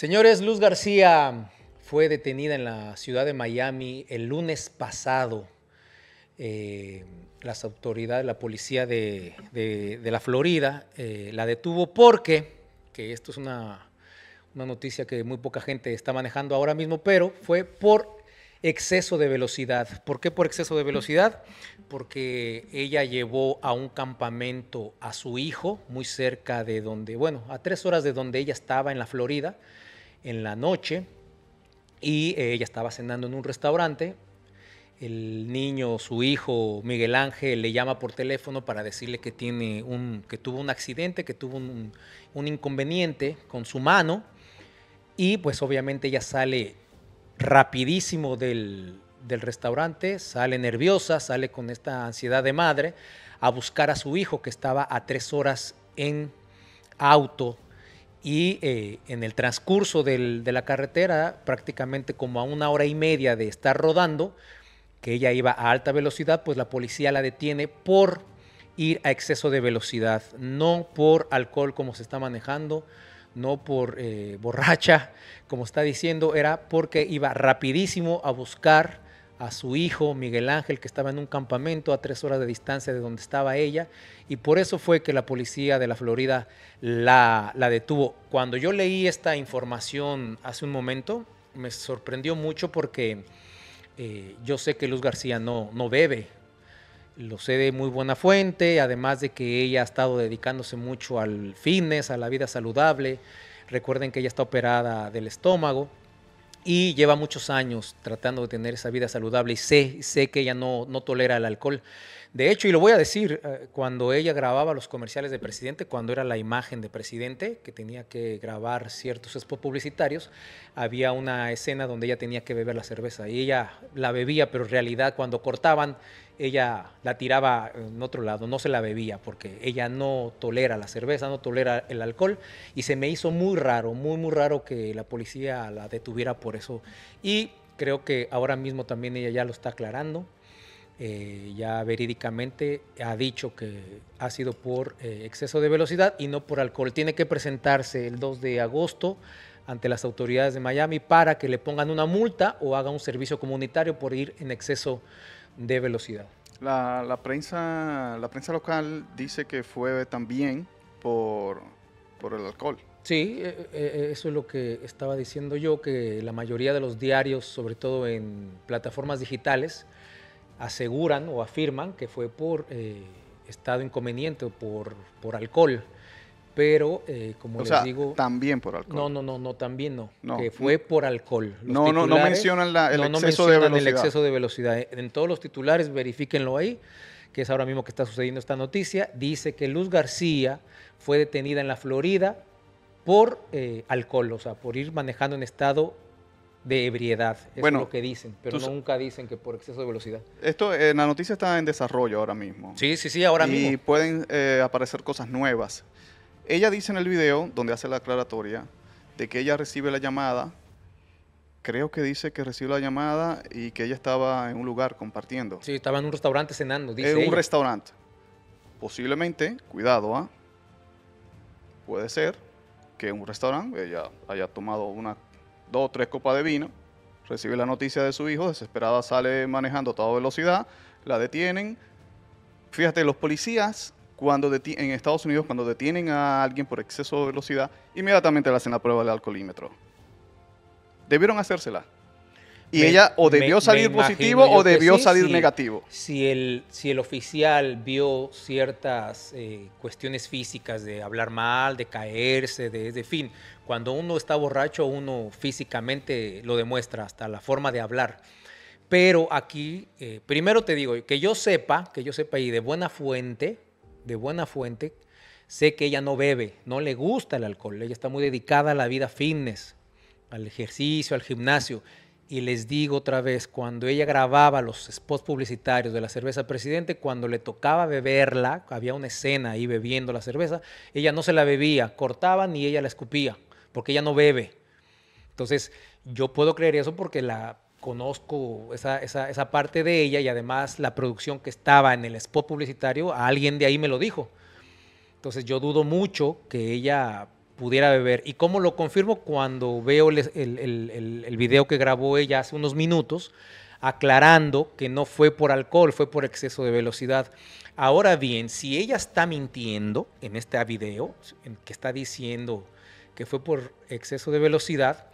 Señores, Luz García fue detenida en la ciudad de Miami el lunes pasado. Eh, las autoridades, la policía de, la Florida eh, la detuvo porque, que esto es una, una noticia que muy poca gente está manejando ahora mismo, pero fue por exceso de velocidad. ¿Por qué por exceso de velocidad? Porque ella llevó a un campamento a su hijo, muy cerca de donde, bueno, a tres horas de donde ella estaba en la Florida en la noche y eh, ella estaba cenando en un restaurante. El niño, su hijo Miguel Ángel, le llama por teléfono para decirle que, tiene un, que tuvo un accidente, que tuvo un, inconveniente con su mano. Y pues obviamente ella sale rapidísimo del, del restaurante, sale nerviosa, sale con esta ansiedad de madre a buscar a su hijo que estaba a tres horas en auto y eh, en el transcurso de la carretera, prácticamente como a una hora y media de estar rodando, que ella iba a alta velocidad, pues la policía la detiene por ir a exceso de velocidad, no por alcohol como se está manejando, no por eh, borracha como está diciendo, era porque iba rapidísimo a buscar a su hijo Miguel Ángel, que estaba en un campamento a tres horas de distancia de donde estaba ella, y por eso fue que la policía de la Florida la, la detuvo. Cuando yo leí esta información hace un momento, me sorprendió mucho porque eh, yo sé que Luz García no, no bebe, lo sé de muy buena fuente, además de que ella ha estado dedicándose mucho al fitness, a la vida saludable. Recuerden que ella está operada del estómago y lleva muchos años tratando de tener esa vida saludable y sé, sé que ella no, no tolera el alcohol. De hecho, y lo voy a decir, eh, cuando ella grababa los comerciales de presidente, cuando era la imagen de presidente, que tenía que grabar ciertos spots publicitarios, había una escena donde ella tenía que beber la cerveza y ella la bebía, pero en realidad cuando cortaban, ella la tiraba en otro lado, no se la bebía porque ella no tolera la cerveza, no tolera el alcohol y se me hizo muy raro, muy, muy raro que la policía la detuviera por eso. Y creo que ahora mismo también ella ya lo está aclarando. Eh, ya verídicamente ha dicho que ha sido por eh, exceso de velocidad y no por alcohol. Tiene que presentarse el 2 de agosto ante las autoridades de Miami para que le pongan una multa o haga un servicio comunitario por ir en exceso de velocidad. La, la prensa, la prensa local dice que fue también por, por el alcohol. Sí, eh, eso es lo que estaba diciendo yo, que la mayoría de los diarios, sobre todo en plataformas digitales, aseguran o afirman que fue por eh, estado inconveniente o por, por alcohol. Pero, eh, como o les digo. También por alcohol. No, no, no, no, también no. Que fue por alcohol. no, no, no mencionan la, el, exceso de el velocidad. Eh, en todos los titulares, verifíquenlo ahí, que es ahora mismo que está sucediendo esta noticia. Dice que Luz García fue detenida en la Florida por alcohol, o sea, por ir manejando en estado de ebriedad. es lo que dicen, pero nunca dicen que por exceso de velocidad. Esto, en eh, la noticia está en desarrollo ahora mismo. Sí, sí, sí, ahora mismo. Y pueden eh, aparecer cosas nuevas. Ella dice en el video, donde hace la aclaratoria, de que ella recibe la llamada. Creo que dice que recibe la llamada y que ella estaba en un lugar compartiendo. Sí, estaba en un restaurante cenando, En un restaurante. Posiblemente, cuidado, ¿ah? Puede ser que en un restaurante ella haya tomado una dos o tres copas de vino, recibe la noticia de su hijo, desesperada sale manejando a toda velocidad, la detienen. Fíjate, los policías cuando en Estados Unidos, cuando detienen a alguien por exceso de velocidad, inmediatamente le hacen la prueba del alcoholímetro. Debieron hacérsela. Y ella o debió salir positivo o debió salir negativo. Si el, si el oficial vio ciertas eh, cuestiones físicas de hablar mal, de caerse, de, de fin, cuando uno está borracho, uno físicamente lo demuestra, hasta la forma de hablar. Pero aquí, eh, primero te digo, que yo sepa, que yo sepa y de buena fuente, de buena fuente, sé que ella no bebe, no le gusta el alcohol, ella está muy dedicada a la vida fitness, al ejercicio, al gimnasio y les digo otra vez, cuando ella grababa los spots publicitarios de la cerveza presidente, cuando le tocaba beberla, había una escena ahí bebiendo la cerveza, ella no se la bebía, cortaba ni ella la escupía, porque ella no bebe. Entonces, yo puedo creer eso porque la conozco esa, esa, parte de ella y además la producción que estaba en el spot publicitario, alguien de ahí me lo dijo. Entonces yo dudo mucho que ella pudiera beber. ¿Y como lo confirmo? Cuando veo el, el, video que grabó ella hace unos minutos, aclarando que no fue por alcohol, fue por exceso de velocidad. Ahora bien, si ella está mintiendo en este video, en que está diciendo que fue por exceso de velocidad,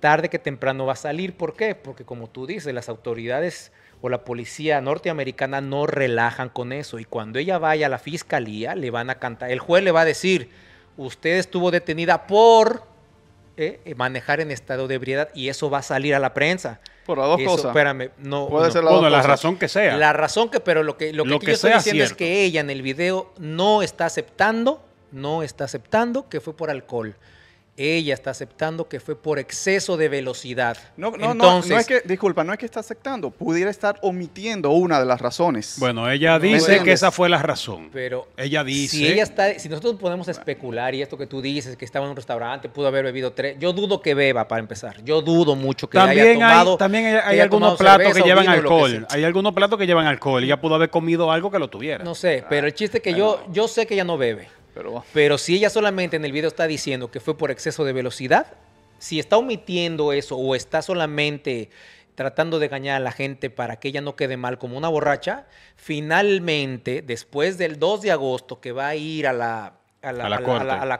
tarde que temprano va a salir. ¿Por qué? Porque como tú dices, las autoridades o la policía norteamericana no relajan con eso. Y cuando ella vaya a la fiscalía, le van a cantar, el juez le va a decir, usted estuvo detenida por eh, eh, manejar en estado de ebriedad y eso va a salir a la prensa. Por las dos cosas. Espérame, no. Puede ser la, razón que sea. La razón que, pero lo que, lo, que, yo estoy diciendo es que ella en el video no está aceptando, no está aceptando que fue por alcohol ella está aceptando que fue por exceso de velocidad. No, no, no, no, es que, disculpa, no es que está aceptando, pudiera estar omitiendo una de las razones. Bueno, ella dice que esa fue la razón. Pero ella dice. Si ella está, si nosotros podemos especular y esto que tú dices, que estaba en un restaurante, pudo haber bebido tres, yo dudo que beba para empezar. Yo dudo mucho que también haya tomado. también hay, algunos platos que llevan alcohol. hay algunos platos que llevan alcohol. Ella pudo haber comido algo que lo tuviera. No sé, pero el chiste es que ah, yo, yo sé que ella no bebe. Pero, si ella solamente en el video está diciendo que fue por exceso de velocidad, si está omitiendo eso o está solamente tratando de engañar a la gente para que ella no quede mal como una borracha, finalmente, después del 2 de agosto que va a ir a la, a la,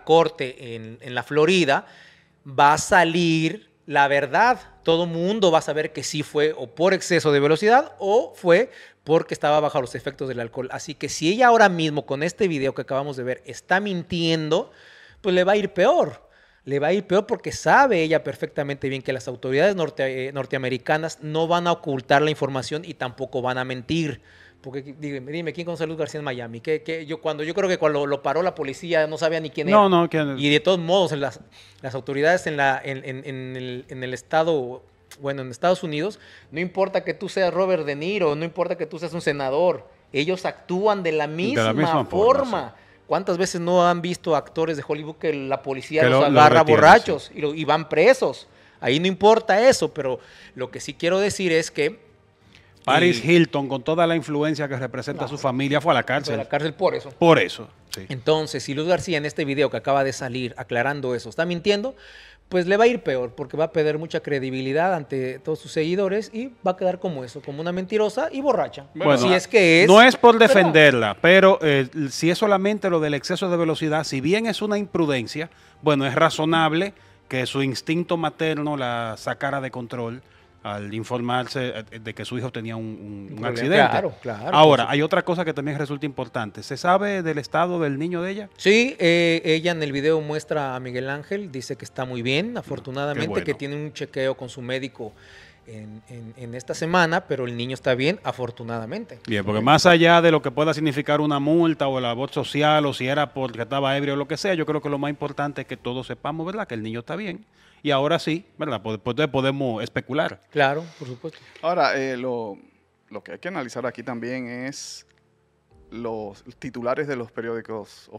corte, en, en, la Florida, va a salir la verdad. Todo mundo va a saber que sí fue o por exceso de velocidad o fue porque estaba bajo los efectos del alcohol. Así que si ella ahora mismo con este video que acabamos de ver está mintiendo, pues le va a ir peor. Le va a ir peor porque sabe ella perfectamente bien que las autoridades eh, norteamericanas no van a ocultar la información y tampoco van a mentir. Porque dime, ¿quién conoce a Luz García en Miami? Yo, cuando, yo creo que cuando lo paró la policía no sabía ni quién era. No, no ¿quién era. Y de todos modos, las, autoridades en, la, en, el estado bueno, en Estados Unidos, no importa que tú seas Robert De Niro, no importa que tú seas un senador, ellos actúan de la misma, forma. ¿Cuántas veces no han visto actores de Hollywood que la policía los agarra borrachos y, van presos? Ahí no importa eso, pero lo que sí quiero decir es que Paris Hilton, con toda la influencia que representa su familia, fue a la cárcel. Fue a la cárcel por eso. Por eso. Entonces, si Luz García en este video que acaba de salir aclarando eso está mintiendo, pues le va a ir peor porque va a perder mucha credibilidad ante todos sus seguidores y va a quedar como eso, como una mentirosa y borracha. Bueno, si es que No es por defenderla, pero, eh, si es solamente lo del exceso de velocidad, si bien es una imprudencia, bueno, es razonable que su instinto materno la sacara de control al informarse eh, eh, de que su hijo tenía un, accidente. Ahora, hay otra cosa que también resulta importante. ¿Se sabe del estado del niño de ella? Sí, eh, ella en el video muestra a Miguel Ángel, dice que está muy bien, afortunadamente, que tiene un chequeo con su médico en, esta semana, pero el niño está bien, afortunadamente. Bien, porque más allá de lo que pueda significar una multa o la voz social o si era porque estaba ebrio o lo que sea, yo creo que lo más importante es que todos sepamos, ¿verdad?, que el niño está bien. Y ahora sí, ¿verdad? Pues, pues, podemos especular. Claro, por supuesto. Ahora, eh, lo, lo que hay que analizar aquí también es los titulares de los periódicos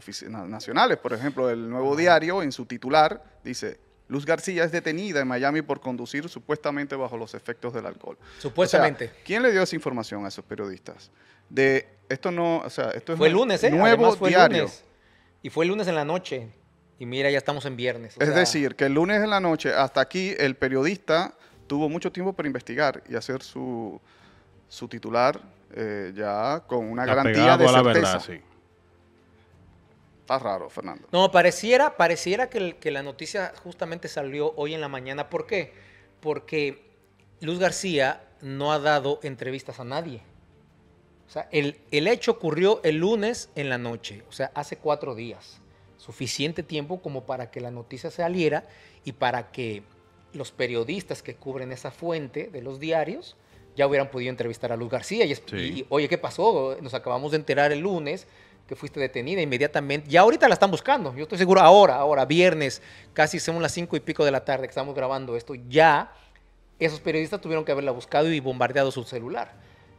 nacionales. Por ejemplo, el Nuevo Diario en su titular dice Luz García es detenida en Miami por conducir supuestamente bajo los efectos del alcohol. Supuestamente. ¿Quién le dio esa información a esos periodistas? De esto no, o sea, esto es fue lunes, ¿eh? fue lunes. Y fue el lunes en la noche. Y mira, ya estamos en viernes. es decir, que el lunes en la noche hasta aquí el periodista tuvo mucho tiempo para investigar y hacer su, su titular eh, ya con una garantía de certeza. la Está raro, Fernando. No, pareciera, pareciera que, la noticia justamente salió hoy en la mañana. ¿Por qué? Porque Luz García no ha dado entrevistas a nadie. O sea, el, el hecho ocurrió el lunes en la noche, o sea, hace cuatro días. Suficiente tiempo como para que la noticia saliera y para que los periodistas que cubren esa fuente de los diarios ya hubieran podido entrevistar a Luz García. Y, y, oye, ¿qué pasó? Nos acabamos de enterar el lunes que fuiste detenida inmediatamente. Ya ahorita la están buscando, yo estoy seguro, ahora, ahora, viernes, casi son las cinco y pico de la tarde que estamos grabando esto, ya esos periodistas tuvieron que haberla buscado y bombardeado su celular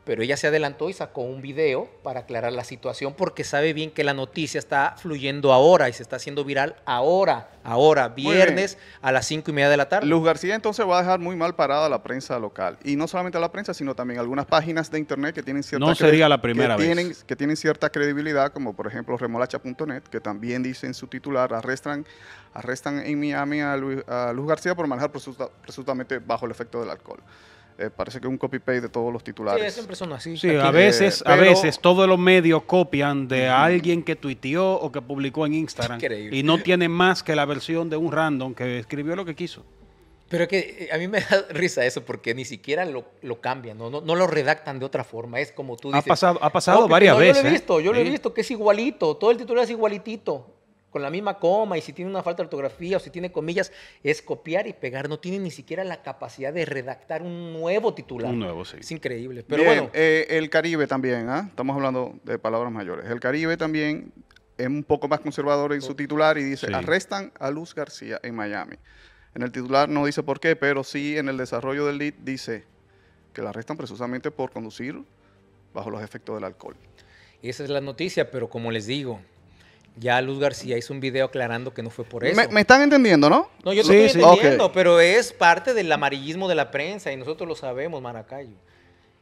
pero ella se adelantó y sacó un video para aclarar la situación porque sabe bien que la noticia está fluyendo ahora y se está haciendo viral ahora, ahora, viernes a las cinco y media de la tarde. Luz García entonces va a dejar muy mal parada a la prensa local. Y no solamente a la prensa, sino también algunas páginas de internet que tienen cierta que tienen cierta credibilidad, como por ejemplo remolacha.net, que también dicen su titular, arrestan, arrestan en Miami a a Luz García por manejar presuntamente bajo el efecto del alcohol. Eh, parece que es un copy-paste de todos los titulares. Sí, son así. a veces, eh, a veces todos los medios copian de alguien que tuiteó o que publicó en Instagram. Y no tiene más que la versión de un random que escribió lo que quiso. Pero que eh, a mí me da risa eso porque ni siquiera lo, cambian, ¿no? lo redactan de otra forma. Es como tú dices. Ha pasado, ha pasado oh, varias veces. Yo lo he visto, yo lo he visto que es igualito, todo el titular es igualitito con la misma coma y si tiene una falta de ortografía o si tiene comillas, es copiar y pegar. No tiene ni siquiera la capacidad de redactar un nuevo titular. Un nuevo, sí. Es increíble. Pero bueno. Eh, el Caribe también, ¿ah? estamos hablando de palabras mayores. El Caribe también es un poco más conservador en su titular y dice, arrestan a Luz García en Miami. En el titular no dice por qué, pero sí en el desarrollo del lead dice que la arrestan precisamente por conducir bajo los efectos del alcohol. Esa es la noticia, pero como les digo, ya Luz García hizo un video aclarando que no fue por eso. Me, están entendiendo, ¿no? No, yo estoy entendiendo, pero es parte del amarillismo de la prensa y nosotros lo sabemos, Maracayo.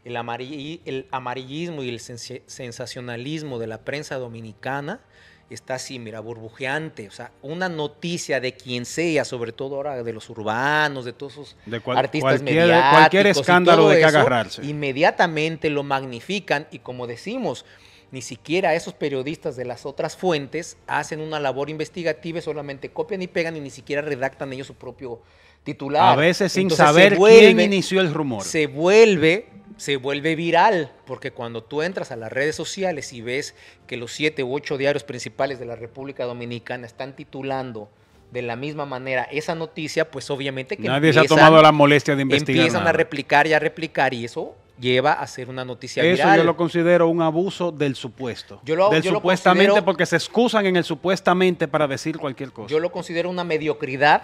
El, amarillismo y el sensacionalismo de la prensa dominicana está así, mira, burbujeante. O sea, una noticia de quien sea, sobre todo ahora de los urbanos, de todos esos artistas mediáticos. Cualquier escándalo de que agarrarse. Inmediatamente lo magnifican y como decimos ni siquiera esos periodistas de las otras fuentes hacen una labor investigativa, solamente copian y pegan y ni siquiera redactan ellos su propio titular. A veces sin saber quién inició el rumor. Se vuelve, se vuelve viral, porque cuando tú entras a las redes sociales y ves que los siete u ocho diarios principales de la República Dominicana están titulando de la misma manera esa noticia, pues obviamente que nadie se ha tomado la molestia de investigar. Empiezan a replicar y a replicar y eso lleva a ser una noticia Eso yo lo considero un abuso del supuesto. Yo del supuestamente porque se excusan en el supuestamente para decir cualquier cosa. Yo lo considero una mediocridad,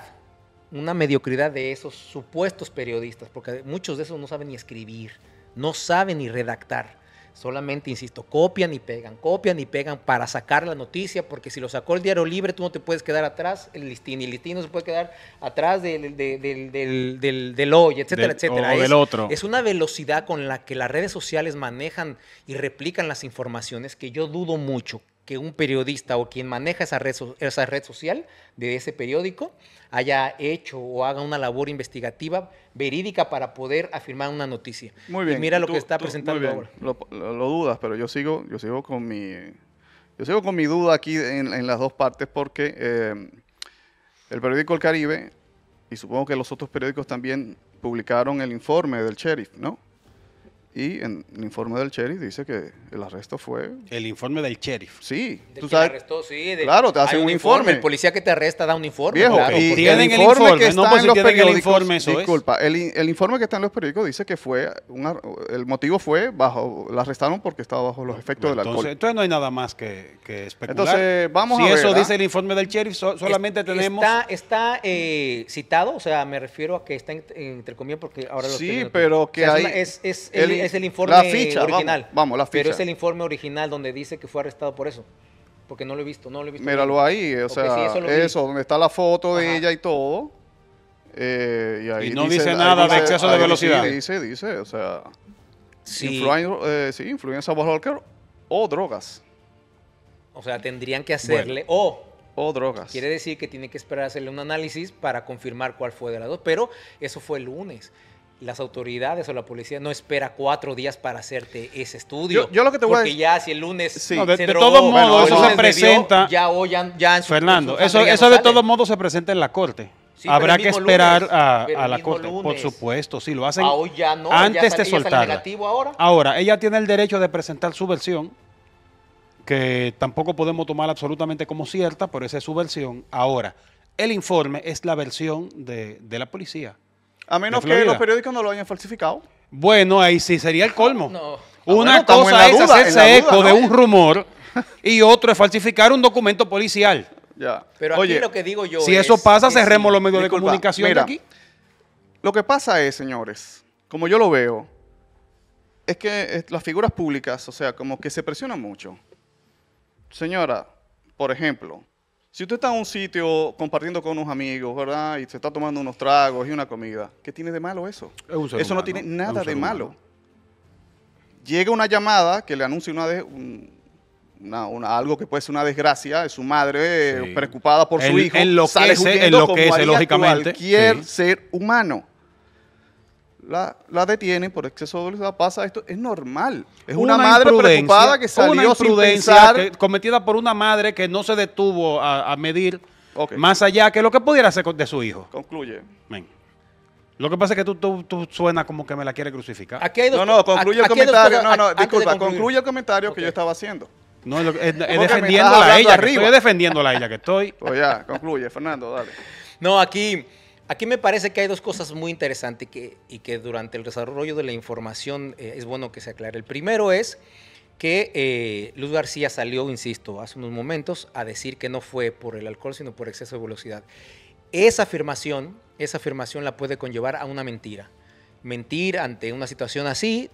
una mediocridad de esos supuestos periodistas, porque muchos de esos no saben ni escribir, no saben ni redactar. Solamente, insisto, copian y pegan, copian y pegan para sacar la noticia, porque si lo sacó el diario libre, tú no te puedes quedar atrás, el listín, y el listín no se puede quedar atrás del, del, del, hoy, etcétera, etcétera. O otro. Es una velocidad con la que las redes sociales manejan y replican las informaciones que yo dudo mucho que un periodista o quien maneja esa red, esa red social de ese periódico haya hecho o haga una labor investigativa verídica para poder afirmar una noticia. Muy bien. Y mira lo que está presentando ahora. Lo, dudas, pero yo sigo, yo sigo con mi, yo sigo con mi duda aquí en, las dos partes porque eh, el periódico El Caribe y supongo que los otros periódicos también publicaron el informe del sheriff, ¿no? Y en el informe del sheriff dice que el arresto fue. El informe del sheriff. Sí. tú sabes. sí, claro, te hacen un informe. El policía que te arresta da un informe. claro, tienen el informe, que está en los periódicos. El informe, eso disculpa, el, el, informe que está en los periódicos dice que fue. el motivo fue bajo. La arrestaron porque estaba bajo los efectos de la alcohol. Entonces no hay nada más que, que especular. Entonces, vamos a ver. Si eso ¿ah? dice el informe del sheriff, solamente tenemos. Está, está eh, citado, o sea, me refiero a que está en, entre comillas porque ahora lo Sí, pero que hay. es, es el, es el informe original. Vamos, la ficha. Pero es el informe original donde dice que fue arrestado por eso. Porque no lo he visto, no lo he visto. Míralo ahí, o sea, eso, donde está la foto de ella y todo. Eh, y, ahí no dice, nada de exceso de velocidad. Sí, dice, dice, o sea, sí. Eh, influencia bajo alcohol o drogas. O sea, tendrían que hacerle o... O drogas. Quiere decir que tiene que esperar hacerle un análisis para confirmar cuál fue de las dos, pero eso fue el lunes las autoridades o la policía no espera cuatro días para hacerte ese estudio. Yo, lo que te voy a decir. ya si el lunes. Sí. de, todos modos, eso se presenta. ya hoy, ya, en Fernando, eso, eso de todos modos se presenta en la corte. Habrá que esperar a, la corte, por supuesto, si lo hacen ah, ya no, antes de soltar. Ahora. ella tiene el derecho de presentar su versión, que tampoco podemos tomar absolutamente como cierta, pero esa es su versión. Ahora, el informe es la versión de, de la policía. A menos que los periódicos no lo hayan falsificado. Bueno, ahí sí sería el colmo. Una cosa es hacerse eco de un rumor y otro es falsificar un documento policial. Ya. Pero aquí lo que digo yo. Si eso pasa, cerremos los medios de comunicación Lo que pasa es, señores, como yo lo veo, es que eh, las figuras públicas, o sea, como que se presionan mucho. Señora, por ejemplo, si usted está en un sitio compartiendo con unos amigos, ¿verdad? Y se está tomando unos tragos y una comida, ¿qué tiene de malo eso? eso no tiene nada de malo. Llega una llamada que le anuncia una, de, algo que puede ser una desgracia, de su madre preocupada por su hijo, enloquece, sale que como lógicamente. cualquier ser humano la, la, detienen por exceso de velocidad, pasa esto, es normal. Es una, madre preocupada que salió sin cometida por una madre que no se detuvo a, medir más allá que lo que pudiera hacer de su hijo. Concluye. Lo que pasa es que tú, tú, suenas como que me la quiere crucificar. no, no, concluye el comentario. no, no, disculpa, concluye el comentario que yo estaba haciendo. No, es, defendiéndola a ella. Arriba. estoy defendiéndola a ella que estoy. Pues ya, concluye, Fernando, dale. No, aquí Aquí me parece que hay dos cosas muy interesantes y que durante el desarrollo de la información eh, es bueno que se aclare. El primero es que eh, Luz García salió, insisto, hace unos momentos a decir que no fue por el alcohol, sino por exceso de velocidad. Esa afirmación, esa afirmación la puede conllevar a una mentira. Mentir ante una situación así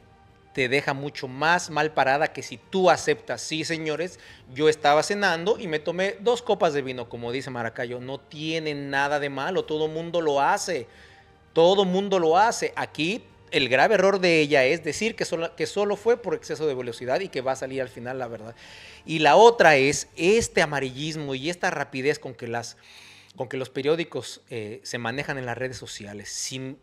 te deja mucho más mal parada que si tú aceptas, sí señores, yo estaba cenando y me tomé dos copas de vino, como dice Maracayo, no tiene nada de malo, todo mundo lo hace, todo mundo lo hace. Aquí el grave error de ella es decir que solo, que fue por exceso de velocidad y que va a salir al final la verdad. Y la otra es este amarillismo y esta rapidez con que las con que los periódicos eh, se manejan en las redes sociales, sin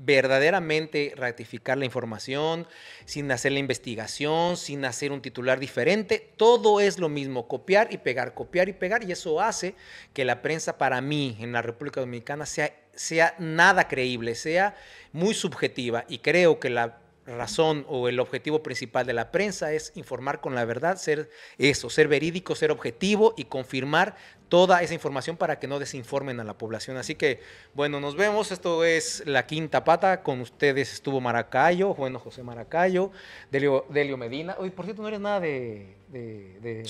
verdaderamente ratificar la información, sin hacer la investigación, sin hacer un titular diferente. Todo es lo mismo, copiar y pegar, copiar y pegar, y eso hace que la prensa para mí en la República Dominicana sea, sea nada creíble, sea muy subjetiva, y creo que la razón o el objetivo principal de la prensa es informar con la verdad, ser eso, ser verídico, ser objetivo y confirmar toda esa información para que no desinformen a la población. Así que, bueno, nos vemos. Esto es La Quinta Pata. Con ustedes estuvo Maracayo, bueno, José Maracayo, Delio, Medina. Oye, por cierto, no eres nada de... de,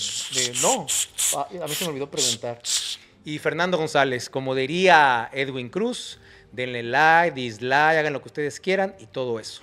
no, ah, a mí se me olvidó preguntar. Y Fernando González, como diría Edwin Cruz, denle like, dislike, hagan lo que ustedes quieran y todo eso.